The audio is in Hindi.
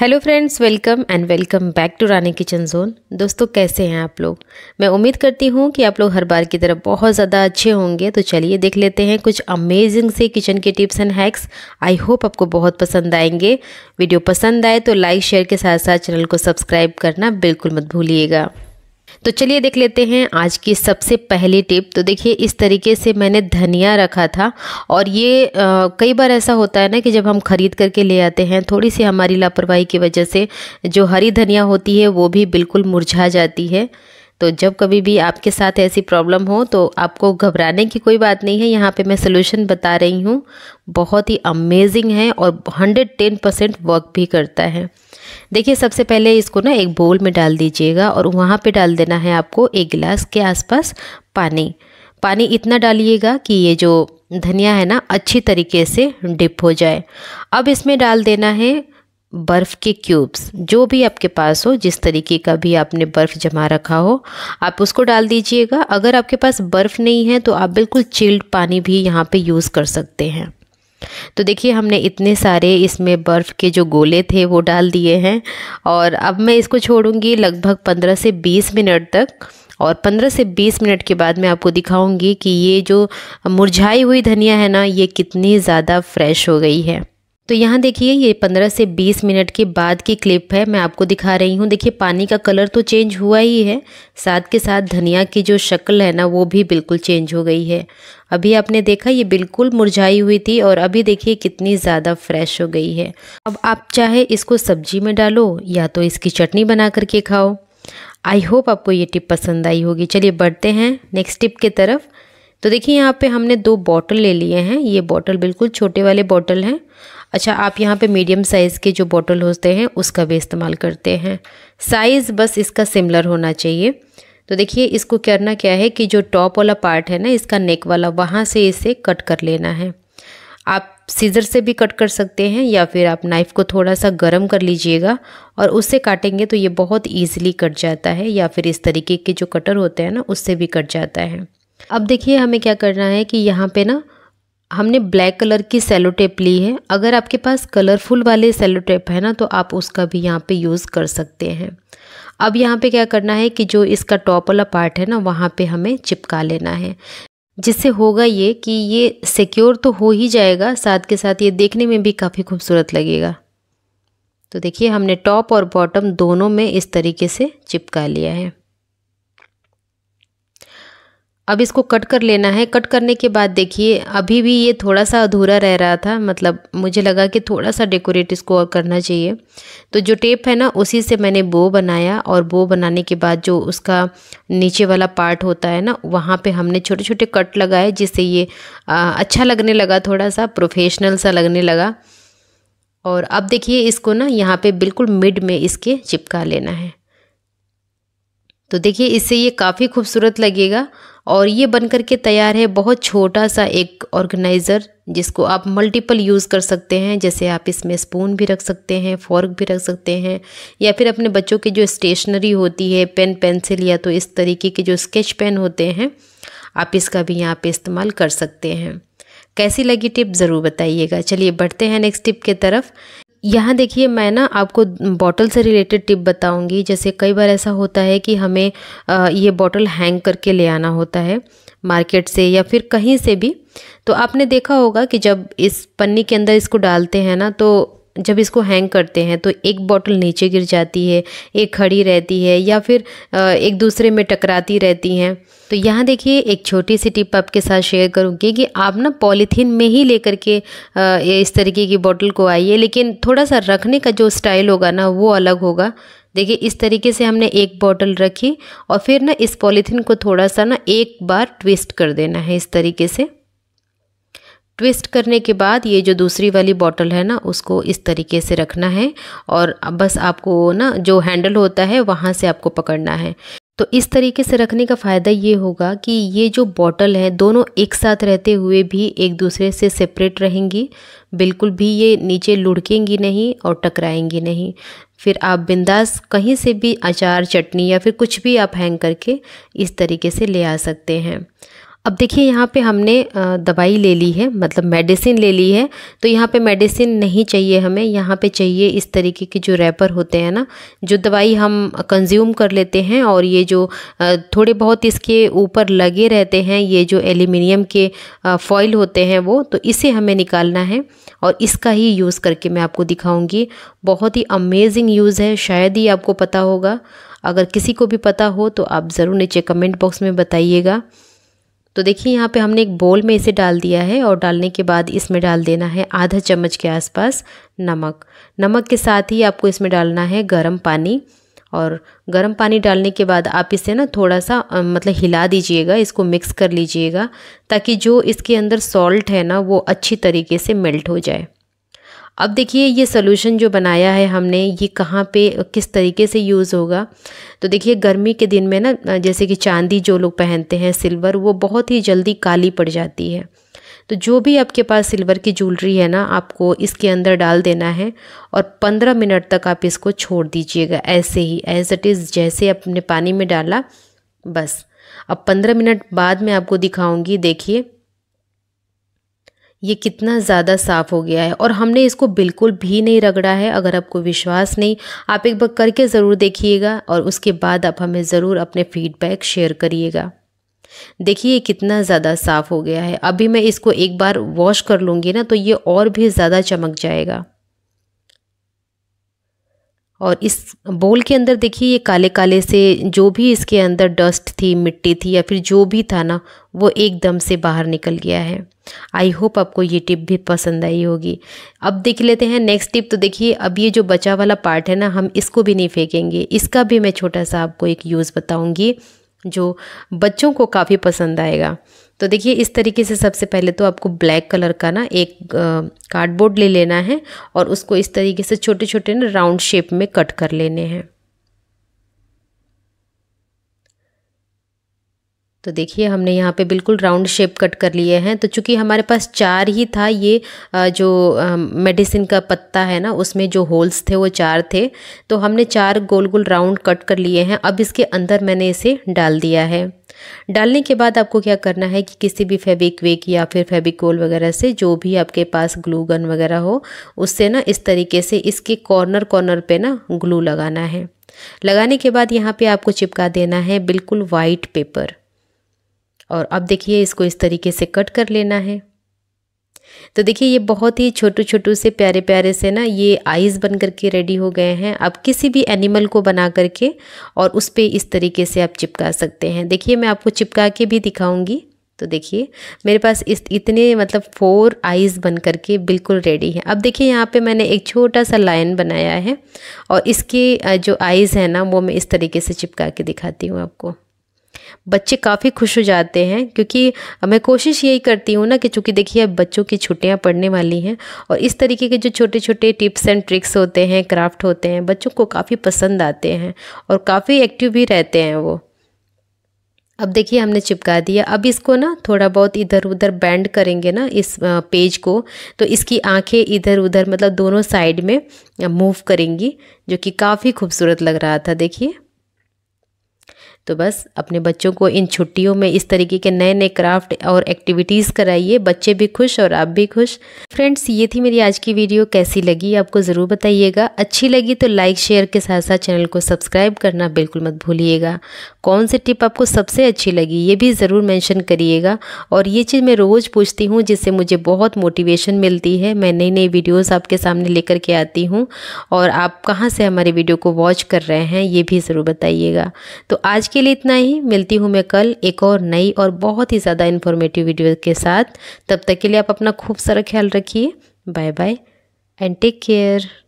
hello friends welcome and welcome back to Rani Kitchen Zone दोस्तों कैसे हैं आप लोग मैं उम्मीद करती हूँ कि आप लोग हर बार की तरह बहुत ज़्यादा अच्छे होंगे तो चलिए देख लेते हैं कुछ अमेजिंग से किचन के tips and hacks I hope आपको बहुत पसंद आएंगे वीडियो पसंद आए तो लाइक शेयर के साथ साथ चैनल को सब्सक्राइब करना बिल्कुल मत भूलिएगा तो चलिए देख लेते हैं आज की सबसे पहली टिप तो देखिए इस तरीके से मैंने धनिया रखा था और ये आ, कई बार ऐसा होता है ना कि जब हम ख़रीद करके ले आते हैं थोड़ी सी हमारी लापरवाही की वजह से जो हरी धनिया होती है वो भी बिल्कुल मुरझा जाती है तो जब कभी भी आपके साथ ऐसी प्रॉब्लम हो तो आपको घबराने की कोई बात नहीं है यहाँ पे मैं सोल्यूशन बता रही हूँ बहुत ही अमेजिंग है और हंड्रेड टेन परसेंट वर्क भी करता है देखिए सबसे पहले इसको ना एक बोल में डाल दीजिएगा और वहाँ पे डाल देना है आपको एक गिलास के आसपास पानी पानी इतना डालिएगा कि ये जो धनिया है ना अच्छी तरीके से डिप हो जाए अब इसमें डाल देना है बर्फ़ के क्यूब्स जो भी आपके पास हो जिस तरीके का भी आपने बर्फ़ जमा रखा हो आप उसको डाल दीजिएगा अगर आपके पास बर्फ़ नहीं है तो आप बिल्कुल चिल्ड पानी भी यहाँ पे यूज़ कर सकते हैं तो देखिए हमने इतने सारे इसमें बर्फ़ के जो गोले थे वो डाल दिए हैं और अब मैं इसको छोड़ूंगी लगभग 15 से 20 मिनट तक और 15 से 20 मिनट के बाद मैं आपको दिखाऊंगी कि ये जो मुरझाई हुई धनिया है ना ये कितनी ज़्यादा फ्रेश हो गई है तो यहाँ देखिए ये 15 से 20 मिनट के बाद की क्लिप है मैं आपको दिखा रही हूँ देखिए पानी का कलर तो चेंज हुआ ही है साथ के साथ धनिया की जो शक्ल है ना वो भी बिल्कुल चेंज हो गई है अभी आपने देखा ये बिल्कुल मुरझाई हुई थी और अभी देखिए कितनी ज़्यादा फ्रेश हो गई है अब आप चाहे इसको सब्जी में डालो या तो इसकी चटनी बना करके खाओ आई होप आपको ये टिप पसंद आई होगी चलिए बढ़ते हैं नेक्स्ट टिप की तरफ तो देखिए यहाँ पे हमने दो बॉटल ले लिए हैं ये बॉटल बिल्कुल छोटे वाले बॉटल हैं अच्छा आप यहाँ पे मीडियम साइज़ के जो बॉटल होते हैं उसका भी इस्तेमाल करते हैं साइज़ बस इसका सिमिलर होना चाहिए तो देखिए इसको करना क्या है कि जो टॉप वाला पार्ट है ना इसका नेक वाला वहाँ से इसे कट कर लेना है आप सीज़र से भी कट कर सकते हैं या फिर आप नाइफ़ को थोड़ा सा गर्म कर लीजिएगा और उससे काटेंगे तो ये बहुत ईजिली कट जाता है या फिर इस तरीके के जो कटर होते हैं ना उससे भी कट जाता है अब देखिए हमें क्या करना है कि यहाँ पे ना हमने ब्लैक कलर की सेलो टेप ली है अगर आपके पास कलरफुल वाले सेलो टेप है ना तो आप उसका भी यहाँ पे यूज़ कर सकते हैं अब यहाँ पे क्या करना है कि जो इसका टॉप वाला पार्ट है ना वहाँ पे हमें चिपका लेना है जिससे होगा ये कि ये सिक्योर तो हो ही जाएगा साथ के साथ ये देखने में भी काफ़ी खूबसूरत लगेगा तो देखिए हमने टॉप और बॉटम दोनों में इस तरीके से चिपका लिया है अब इसको कट कर लेना है कट करने के बाद देखिए अभी भी ये थोड़ा सा अधूरा रह रहा था मतलब मुझे लगा कि थोड़ा सा डेकोरेट इसको और करना चाहिए तो जो टेप है ना उसी से मैंने बो बनाया और बो बनाने के बाद जो उसका नीचे वाला पार्ट होता है ना वहाँ पे हमने छोटे छोटे कट लगाए जिससे ये आ, अच्छा लगने लगा थोड़ा सा प्रोफेशनल सा लगने लगा और अब देखिए इसको ना यहाँ पर बिल्कुल मिड में इसके चिपका लेना है तो देखिए इससे ये काफ़ी खूबसूरत लगेगा और ये बन करके के तैयार है बहुत छोटा सा एक ऑर्गेनाइज़र जिसको आप मल्टीपल यूज़ कर सकते हैं जैसे आप इसमें स्पून भी रख सकते हैं फॉर्क भी रख सकते हैं या फिर अपने बच्चों की जो स्टेशनरी होती है पेन पेंसिल या तो इस तरीके के जो स्केच पेन होते हैं आप इसका भी यहाँ पे इस्तेमाल कर सकते हैं कैसी लगी टिप ज़रूर बताइएगा चलिए बढ़ते हैं नेक्स्ट टिप के तरफ यहाँ देखिए मैं ना आपको बॉटल से रिलेटेड टिप बताऊंगी जैसे कई बार ऐसा होता है कि हमें ये बॉटल हैंग करके ले आना होता है मार्केट से या फिर कहीं से भी तो आपने देखा होगा कि जब इस पन्नी के अंदर इसको डालते हैं ना तो जब इसको हैंग करते हैं तो एक बॉटल नीचे गिर जाती है एक खड़ी रहती है या फिर एक दूसरे में टकराती रहती हैं तो यहाँ देखिए एक छोटी सी टिप आपके साथ शेयर करूँगी कि आप ना पॉलीथीन में ही लेकर के इस तरीके की बॉटल को आइए लेकिन थोड़ा सा रखने का जो स्टाइल होगा ना वो अलग होगा देखिए इस तरीके से हमने एक बॉटल रखी और फिर ना इस पॉलीथीन को थोड़ा सा ना एक बार ट्विस्ट कर देना है इस तरीके से ट्विस्ट करने के बाद ये जो दूसरी वाली बॉटल है ना उसको इस तरीके से रखना है और बस आपको ना जो हैंडल होता है वहाँ से आपको पकड़ना है तो इस तरीके से रखने का फ़ायदा ये होगा कि ये जो बॉटल है दोनों एक साथ रहते हुए भी एक दूसरे से सेपरेट रहेंगी बिल्कुल भी ये नीचे लुढ़केंगी नहीं और टकराएंगी नहीं फिर आप बिंदास कहीं से भी अचार चटनी या फिर कुछ भी आप हैंग करके इस तरीके से ले आ सकते हैं अब देखिए यहाँ पे हमने दवाई ले ली है मतलब मेडिसिन ले ली है तो यहाँ पे मेडिसिन नहीं चाहिए हमें यहाँ पे चाहिए इस तरीके के जो रैपर होते हैं ना जो दवाई हम कंज्यूम कर लेते हैं और ये जो थोड़े बहुत इसके ऊपर लगे रहते हैं ये जो एल्यूमिनियम के फॉइल होते हैं वो तो इसे हमें निकालना है और इसका ही यूज़ करके मैं आपको दिखाऊँगी बहुत ही अमेजिंग यूज़ है शायद ही आपको पता होगा अगर किसी को भी पता हो तो आप ज़रूर नीचे कमेंट बॉक्स में बताइएगा तो देखिए यहाँ पे हमने एक बोल में इसे डाल दिया है और डालने के बाद इसमें डाल देना है आधा चम्मच के आसपास नमक नमक के साथ ही आपको इसमें डालना है गर्म पानी और गर्म पानी डालने के बाद आप इसे ना थोड़ा सा मतलब हिला दीजिएगा इसको मिक्स कर लीजिएगा ताकि जो इसके अंदर सॉल्ट है ना वो अच्छी तरीके से मेल्ट हो जाए अब देखिए ये सोल्यूशन जो बनाया है हमने ये कहाँ पे किस तरीके से यूज़ होगा तो देखिए गर्मी के दिन में ना जैसे कि चांदी जो लोग पहनते हैं सिल्वर वो बहुत ही जल्दी काली पड़ जाती है तो जो भी आपके पास सिल्वर की ज्वेलरी है ना आपको इसके अंदर डाल देना है और पंद्रह मिनट तक आप इसको छोड़ दीजिएगा ऐसे ही एज इट इज़ जैसे आपने पानी में डाला बस अब पंद्रह मिनट बाद में आपको दिखाऊंगी देखिए ये कितना ज़्यादा साफ़ हो गया है और हमने इसको बिल्कुल भी नहीं रगड़ा है अगर आपको विश्वास नहीं आप एक बार करके ज़रूर देखिएगा और उसके बाद आप हमें ज़रूर अपने फीडबैक शेयर करिएगा देखिए ये कितना ज़्यादा साफ़ हो गया है अभी मैं इसको एक बार वॉश कर लूँगी ना तो ये और भी ज़्यादा चमक जाएगा और इस बोल के अंदर देखिए ये काले काले से जो भी इसके अंदर डस्ट थी मिट्टी थी या फिर जो भी था ना वो एकदम से बाहर निकल गया है आई होप आपको ये टिप भी पसंद आई होगी अब देख लेते हैं नेक्स्ट टिप तो देखिए अब ये जो बचा वाला पार्ट है ना हम इसको भी नहीं फेंकेंगे इसका भी मैं छोटा सा आपको एक यूज़ बताऊँगी जो बच्चों को काफ़ी पसंद आएगा तो देखिए इस तरीके से सबसे पहले तो आपको ब्लैक कलर का ना एक कार्डबोर्ड ले लेना है और उसको इस तरीके से छोटे छोटे ना राउंड शेप में कट कर लेने हैं तो देखिए हमने यहाँ पे बिल्कुल राउंड शेप कट कर लिए हैं तो चूँकि हमारे पास चार ही था ये जो मेडिसिन का पत्ता है ना उसमें जो होल्स थे वो चार थे तो हमने चार गोल गोल राउंड कट कर लिए हैं अब इसके अंदर मैंने इसे डाल दिया है डालने के बाद आपको क्या करना है कि किसी भी फेबिक वेक या फिर फेबिक गोल वगैरह से जो भी आपके पास ग्लू गन वगैरह हो उससे ना इस तरीके से इसके कॉर्नर कॉर्नर पर ना ग्लू लगाना है लगाने के बाद यहाँ पे आपको चिपका देना है बिल्कुल वाइट पेपर और अब देखिए इसको इस तरीके से कट कर लेना है तो देखिए ये बहुत ही छोटू छोटू से प्यारे प्यारे से ना ये आइज़ बन करके रेडी हो गए हैं आप किसी भी एनिमल को बना करके और उस पर इस तरीके से आप चिपका सकते हैं देखिए मैं आपको चिपका के भी दिखाऊंगी तो देखिए मेरे पास इस इतने मतलब फोर आइज़ बन करके बिल्कुल रेडी हैं अब देखिए यहाँ पे मैंने एक छोटा सा लाइन बनाया है और इसके जो आइज़ है ना वो मैं इस तरीके से चिपका के दिखाती हूँ आपको बच्चे काफ़ी खुश हो जाते हैं क्योंकि मैं कोशिश यही करती हूँ ना कि चूँकि देखिए अब बच्चों की छुट्टियाँ पड़ने वाली हैं और इस तरीके के जो छोटे छोटे टिप्स एंड ट्रिक्स होते हैं क्राफ्ट होते हैं बच्चों को काफ़ी पसंद आते हैं और काफ़ी एक्टिव भी रहते हैं वो अब देखिए हमने चिपका दिया अब इसको ना थोड़ा बहुत इधर उधर बैंड करेंगे ना इस पेज को तो इसकी आंखें इधर उधर मतलब दोनों साइड में मूव करेंगी जो कि काफ़ी खूबसूरत लग रहा था देखिए तो बस अपने बच्चों को इन छुट्टियों में इस तरीके के नए नए क्राफ्ट और एक्टिविटीज़ कराइए बच्चे भी खुश और आप भी खुश फ्रेंड्स ये थी मेरी आज की वीडियो कैसी लगी आपको ज़रूर बताइएगा अच्छी लगी तो लाइक शेयर के साथ साथ चैनल को सब्सक्राइब करना बिल्कुल मत भूलिएगा कौन सी टिप आपको सबसे अच्छी लगी ये भी ज़रूर मैंशन करिएगा और ये चीज़ मैं रोज़ पूछती हूँ जिससे मुझे बहुत मोटिवेशन मिलती है मैं नई नई वीडियोज़ आपके सामने लेकर के आती हूँ और आप कहाँ से हमारे वीडियो को वॉच कर रहे हैं ये भी ज़रूर बताइएगा तो आज की के लिए इतना ही मिलती हूँ मैं कल एक और नई और बहुत ही ज़्यादा इन्फॉर्मेटिव वीडियो के साथ तब तक के लिए आप अपना खूब सारा ख्याल रखिए bye bye and take care